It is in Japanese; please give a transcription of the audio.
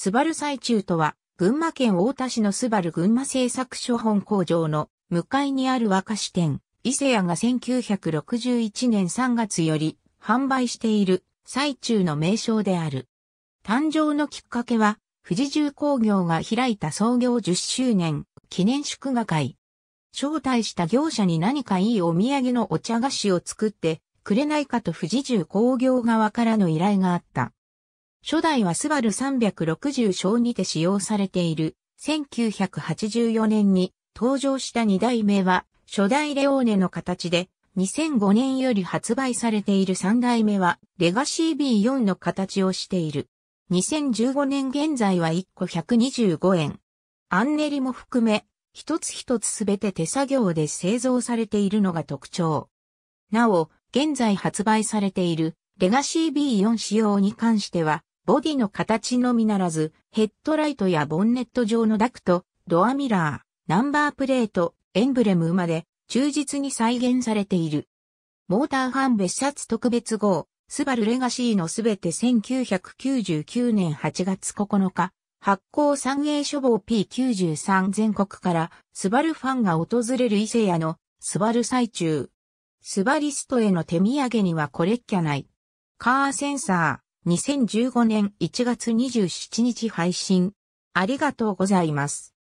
スバル最中とは、群馬県太田市のスバル群馬製作所本工場の向かいにある和菓子店、伊勢屋が1961年3月より販売している最中の名称である。誕生のきっかけは、富士重工業が開いた創業10周年記念祝賀会。招待した業者に何かいいお土産のお茶菓子を作ってくれないかと富士重工業側からの依頼があった。初代はスバル360章にて使用されている。1984年に登場した2代目は初代レオーネの形で2005年より発売されている3代目はレガシー B4 の形をしている。2015年現在は1個125円。アンネリも含め一つ一つすべて手作業で製造されているのが特徴。なお、現在発売されているレガシー B4 仕様に関してはボディの形のみならず、ヘッドライトやボンネット上のダクト、ドアミラー、ナンバープレート、エンブレムまで忠実に再現されている。モーターファン別冊特別号、スバルレガシーのすべて1999年8月9日、発行三栄書房 P93 全国からスバルファンが訪れる伊勢屋のスバル最中。スバリストへの手土産にはこれっきゃない。カーセンサー。2015年1月27日配信。ありがとうございます。